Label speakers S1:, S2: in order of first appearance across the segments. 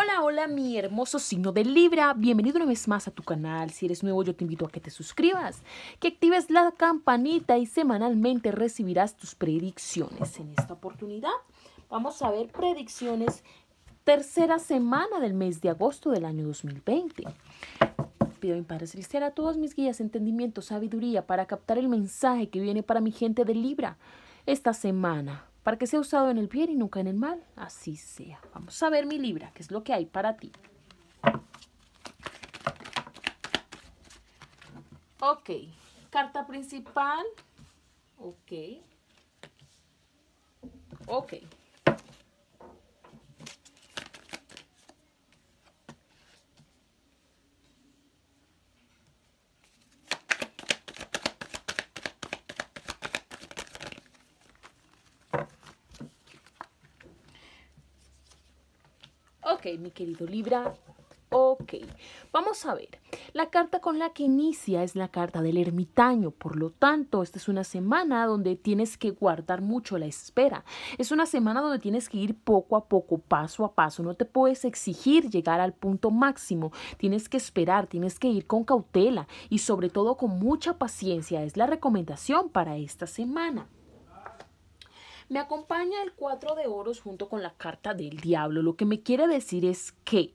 S1: Hola, hola mi hermoso signo de Libra, bienvenido una vez más a tu canal, si eres nuevo yo te invito a que te suscribas, que actives la campanita y semanalmente recibirás tus predicciones. En esta oportunidad vamos a ver predicciones tercera semana del mes de agosto del año 2020. Pido en mi Padre a todos mis guías, entendimiento, sabiduría para captar el mensaje que viene para mi gente de Libra esta semana para que sea usado en el bien y nunca en el mal. Así sea. Vamos a ver mi Libra, qué es lo que hay para ti. Ok, carta principal. Ok. Ok. Ok, mi querido Libra. Ok, vamos a ver. La carta con la que inicia es la carta del ermitaño, por lo tanto, esta es una semana donde tienes que guardar mucho la espera. Es una semana donde tienes que ir poco a poco, paso a paso. No te puedes exigir llegar al punto máximo. Tienes que esperar, tienes que ir con cautela y sobre todo con mucha paciencia. Es la recomendación para esta semana. Me acompaña el cuatro de oros junto con la carta del diablo. Lo que me quiere decir es que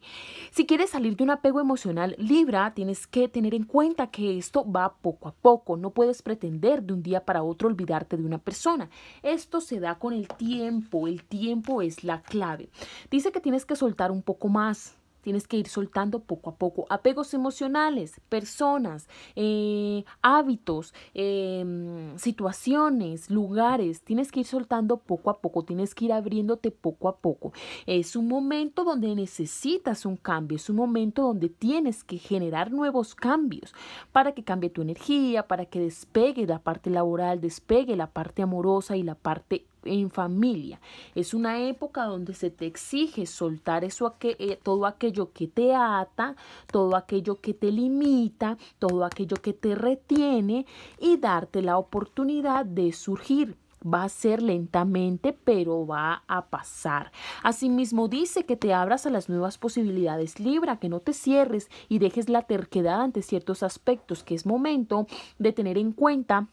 S1: si quieres salir de un apego emocional Libra, tienes que tener en cuenta que esto va poco a poco. No puedes pretender de un día para otro olvidarte de una persona. Esto se da con el tiempo. El tiempo es la clave. Dice que tienes que soltar un poco más Tienes que ir soltando poco a poco. Apegos emocionales, personas, eh, hábitos, em, situaciones, lugares. Tienes que ir soltando poco a poco. Tienes que ir abriéndote poco a poco. Es un momento donde necesitas un cambio. Es un momento donde tienes que generar nuevos cambios para que cambie tu energía, para que despegue la parte laboral, despegue la parte amorosa y la parte en familia. Es una época donde se te exige soltar eso eh, todo aquello que te ata, todo aquello que te limita, todo aquello que te retiene y darte la oportunidad de surgir. Va a ser lentamente, pero va a pasar. Asimismo dice que te abras a las nuevas posibilidades, Libra, que no te cierres y dejes la terquedad ante ciertos aspectos, que es momento de tener en cuenta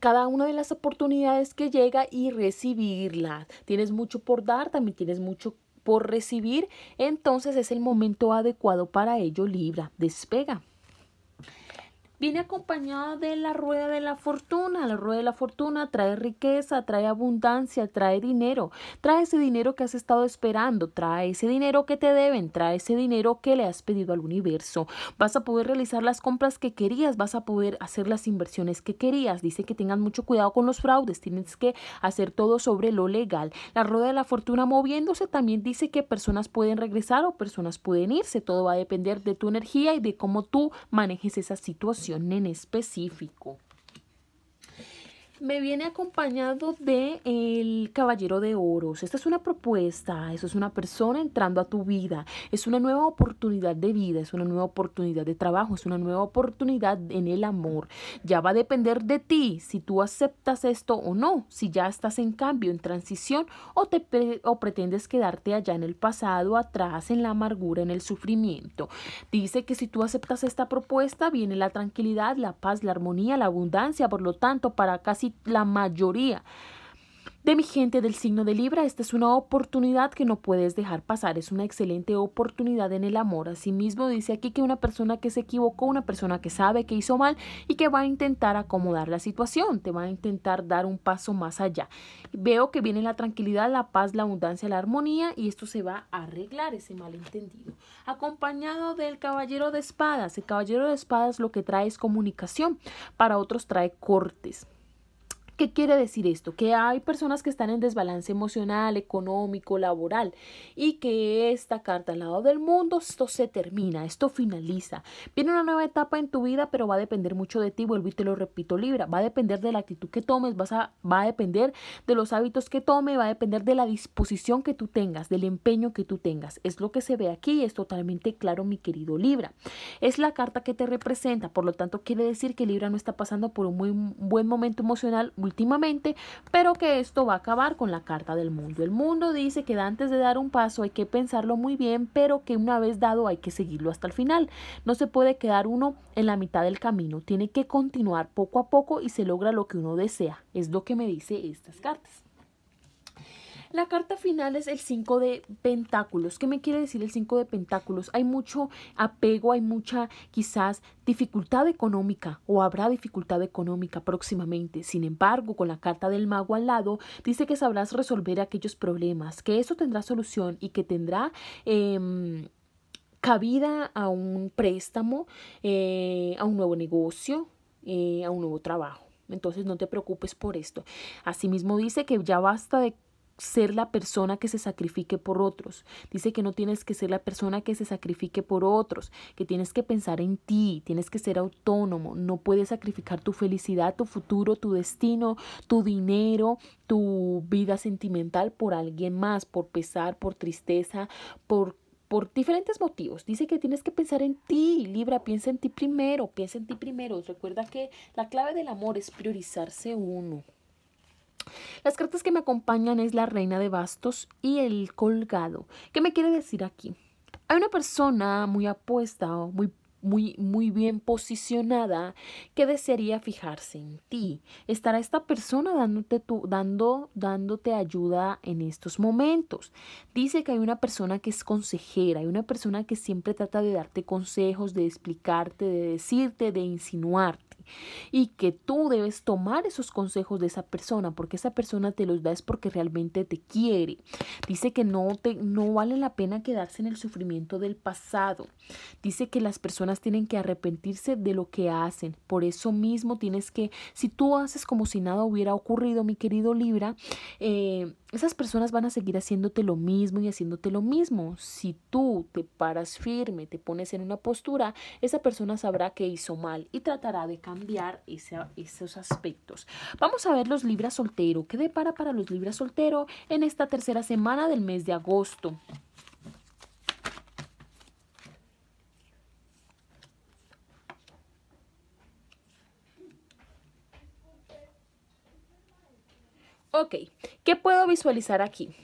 S1: cada una de las oportunidades que llega y recibirla, Tienes mucho por dar, también tienes mucho por recibir, entonces es el momento adecuado para ello, Libra. Despega viene acompañada de la rueda de la fortuna. La rueda de la fortuna trae riqueza, trae abundancia, trae dinero, trae ese dinero que has estado esperando, trae ese dinero que te deben, trae ese dinero que le has pedido al universo. Vas a poder realizar las compras que querías, vas a poder hacer las inversiones que querías. Dice que tengan mucho cuidado con los fraudes, tienes que hacer todo sobre lo legal. La rueda de la fortuna moviéndose también dice que personas pueden regresar o personas pueden irse. Todo va a depender de tu energía y de cómo tú manejes esa situación en específico me viene acompañado de el Caballero de Oros. Esta es una propuesta, eso es una persona entrando a tu vida, es una nueva oportunidad de vida, es una nueva oportunidad de trabajo, es una nueva oportunidad en el amor. Ya va a depender de ti si tú aceptas esto o no, si ya estás en cambio, en transición o te o pretendes quedarte allá en el pasado, atrás en la amargura, en el sufrimiento. Dice que si tú aceptas esta propuesta viene la tranquilidad, la paz, la armonía, la abundancia, por lo tanto, para casi la mayoría de mi gente del signo de Libra. Esta es una oportunidad que no puedes dejar pasar. Es una excelente oportunidad en el amor. Asimismo, dice aquí que una persona que se equivocó, una persona que sabe que hizo mal y que va a intentar acomodar la situación, te va a intentar dar un paso más allá. Veo que viene la tranquilidad, la paz, la abundancia, la armonía y esto se va a arreglar ese malentendido. Acompañado del caballero de espadas. El caballero de espadas lo que trae es comunicación. Para otros trae cortes ¿Qué quiere decir esto? Que hay personas que están en desbalance emocional, económico, laboral y que esta carta al lado del mundo, esto se termina, esto finaliza. Viene una nueva etapa en tu vida, pero va a depender mucho de ti, vuelvo y te lo repito, Libra, va a depender de la actitud que tomes, vas a, va a depender de los hábitos que tome, va a depender de la disposición que tú tengas, del empeño que tú tengas. Es lo que se ve aquí, es totalmente claro, mi querido Libra. Es la carta que te representa, por lo tanto quiere decir que Libra no está pasando por un muy buen momento emocional, últimamente, pero que esto va a acabar con la carta del mundo. El mundo dice que antes de dar un paso hay que pensarlo muy bien, pero que una vez dado hay que seguirlo hasta el final. No se puede quedar uno en la mitad del camino, tiene que continuar poco a poco y se logra lo que uno desea. Es lo que me dice estas cartas. La carta final es el 5 de pentáculos. ¿Qué me quiere decir el 5 de pentáculos? Hay mucho apego, hay mucha quizás dificultad económica o habrá dificultad económica próximamente. Sin embargo, con la carta del mago al lado, dice que sabrás resolver aquellos problemas, que eso tendrá solución y que tendrá... Em, cabida a un préstamo, eh, a un nuevo negocio, eh, a un nuevo trabajo. Entonces no te preocupes por esto. Asimismo dice que ya basta de ser la persona que se sacrifique por otros. Dice que no tienes que ser la persona que se sacrifique por otros, que tienes que pensar en ti, tienes que ser autónomo, no puedes sacrificar tu felicidad, tu futuro, tu destino, tu dinero, tu vida sentimental por alguien más, por pesar, por tristeza, por por diferentes motivos. Dice que tienes que pensar en ti, Libra, piensa en ti primero, piensa en ti primero. Recuerda que la clave del amor es priorizarse uno. Las cartas que me acompañan es la reina de bastos y el colgado. ¿Qué me quiere decir aquí? Hay una persona muy apuesta o muy muy, muy bien posicionada que desearía fijarse en ti. Estará esta persona dando, dándote ayuda en estos momentos. Dice que hay una persona que es consejera, hay una persona que siempre trata de darte consejos, de explicarte, de decirte, de insinuarte y que tú debes tomar esos consejos de esa persona porque esa persona te los da es porque realmente te quiere. Dice que no te no vale la pena quedarse en el sufrimiento del pasado. Dice que las personas tienen que arrepentirse de lo que hacen. Por eso mismo tienes que si tú haces como si nada hubiera ocurrido, mi querido Libra, eh, esas personas van a seguir haciéndote lo mismo y haciéndote lo mismo. Si tú te paras firme, te pones en una postura, esa persona sabrá que hizo mal y tratará de cambiar esos aspectos. Vamos a ver los Libras soltero. ¿Qué depara para los Libras soltero en esta tercera semana del mes de agosto? Ok, ¿qué puedo visualizar aquí?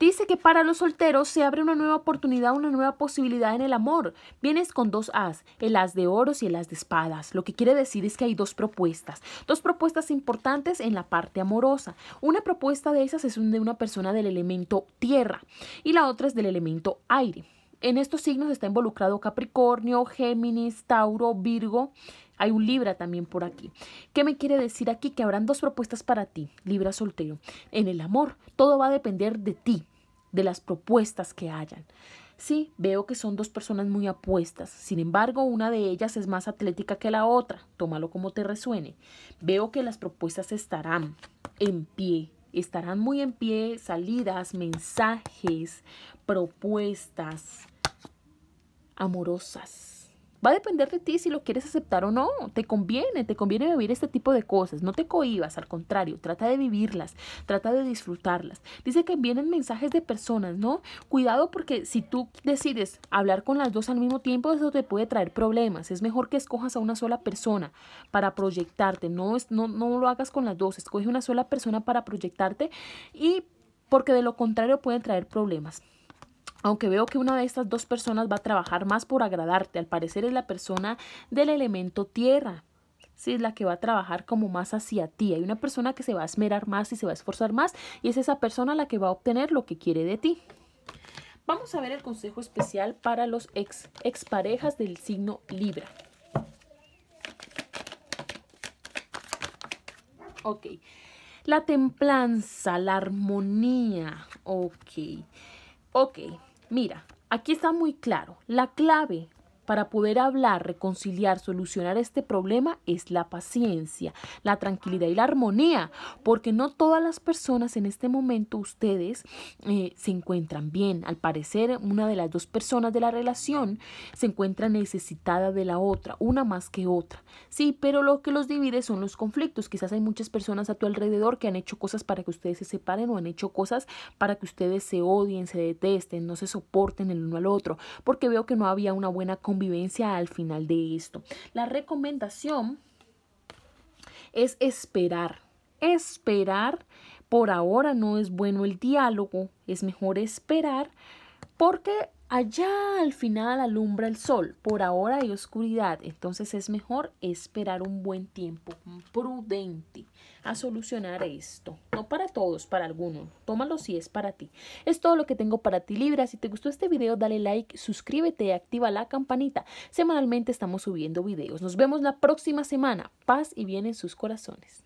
S1: Dice que para los solteros se abre una nueva oportunidad, una nueva posibilidad en el amor. Vienes con dos as, el as de oros y el as de espadas. Lo que quiere decir es que hay dos propuestas, dos propuestas importantes en la parte amorosa. Una propuesta de esas es de una persona del elemento tierra y la otra es del elemento aire. En estos signos está involucrado Capricornio, Géminis, Tauro, Virgo, hay un Libra también por aquí. ¿Qué me quiere decir aquí? Que habrán dos propuestas para ti, Libra soltero. En el amor, todo va a depender de ti, de las propuestas que hayan. Sí, veo que son dos personas muy apuestas. Sin embargo, una de ellas es más atlética que la otra. Tómalo como te resuene. Veo que las propuestas estarán en pie. Estarán muy en pie salidas, mensajes, propuestas amorosas Va a depender de ti si lo quieres aceptar o no. Te conviene, te conviene vivir este tipo de cosas. No te cohibas, al contrario, trata de vivirlas, trata de disfrutarlas. Dice que vienen mensajes de personas, ¿no? Cuidado porque si tú decides hablar con las dos al mismo tiempo, eso te puede traer problemas. Es mejor que escojas a una sola persona para proyectarte. No, es, no, no lo hagas con las dos, escoge una sola persona para proyectarte y porque de lo contrario pueden traer problemas. Aunque veo que una de estas dos personas va a trabajar más por agradarte, al parecer es la persona del elemento tierra. Sí, es la que va a trabajar como más hacia ti. Hay una persona que se va a esmerar más y se va a esforzar más y es esa persona la que va a obtener lo que quiere de ti. Vamos a ver el consejo especial para los ex exparejas del signo Libra. Ok. La templanza, la armonía. Ok. Ok. Mira, aquí está muy claro. La clave para poder hablar, reconciliar, solucionar este problema es la paciencia, la tranquilidad y la armonía, porque no todas las personas en este momento, ustedes, eh, se encuentran bien. Al parecer, una de las dos personas de la relación se encuentra necesitada de la otra, una más que otra. Sí, pero lo que los divide son los conflictos. Quizás hay muchas personas a tu alrededor que han hecho cosas para que ustedes se separen o han hecho cosas para que ustedes se odien, se detesten, no se soporten el uno al otro, porque veo que no había una buena comunicación al final de esto. La recomendación es esperar, esperar. Por ahora no es bueno el diálogo, es mejor esperar porque Allá al final alumbra el sol, por ahora hay oscuridad, entonces es mejor esperar un buen tiempo prudente a solucionar esto. No para todos, para algunos. Tómalo si es para ti. Es todo lo que tengo para ti, Libra. Si te gustó este video, dale like, suscríbete, activa la campanita. Semanalmente estamos subiendo videos. Nos vemos la próxima semana. Paz y bien en sus corazones.